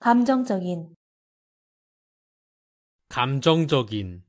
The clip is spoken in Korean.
감정적인 감정적인